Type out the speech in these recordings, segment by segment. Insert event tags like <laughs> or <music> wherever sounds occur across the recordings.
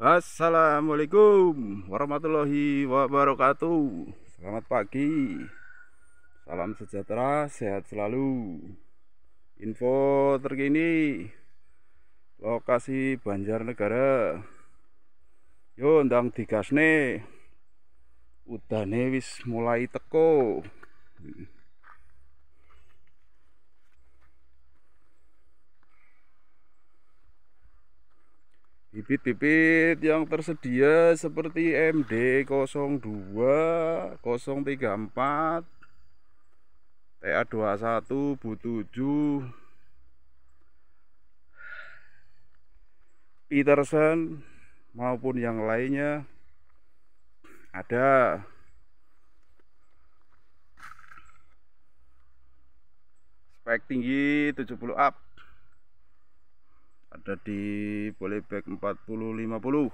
Assalamualaikum warahmatullahi wabarakatuh Selamat pagi Salam sejahtera, sehat selalu Info terkini Lokasi Banjarnegara Yo ndang digasne Udane wis mulai teko Bibit-bibit yang tersedia seperti MD02, 034, TA21, Bu7, Peterson maupun yang lainnya ada spek tinggi 70 up ada di polybag 40 50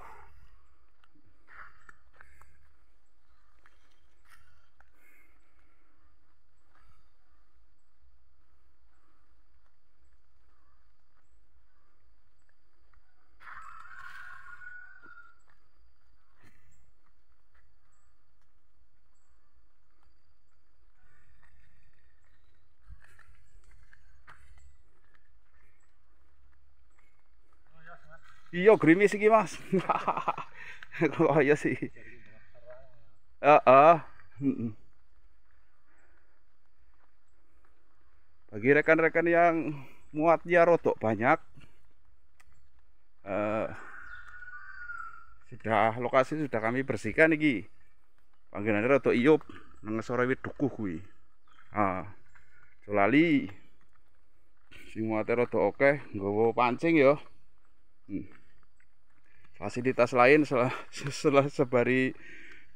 iya gerimis iki mas <laughs> kalau iya sih ya ah bagi rekan-rekan yang muatnya rotok banyak eh, sudah lokasi sudah kami bersihkan iki panggilannya rotok iup iyo wit dukuh kuwi ah solali si muatnya rotok oke nggawa pancing yo. Hmm. fasilitas lain setelah, setelah sebari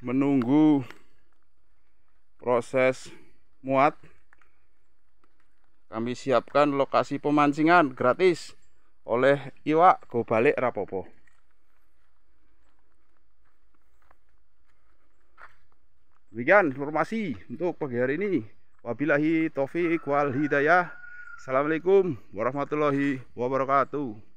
menunggu proses muat kami siapkan lokasi pemancingan gratis oleh Iwa go rapopo demikian informasi untuk pagi hari ini Wabilahi Taufiq wal hidayah assalamualaikum warahmatullahi wabarakatuh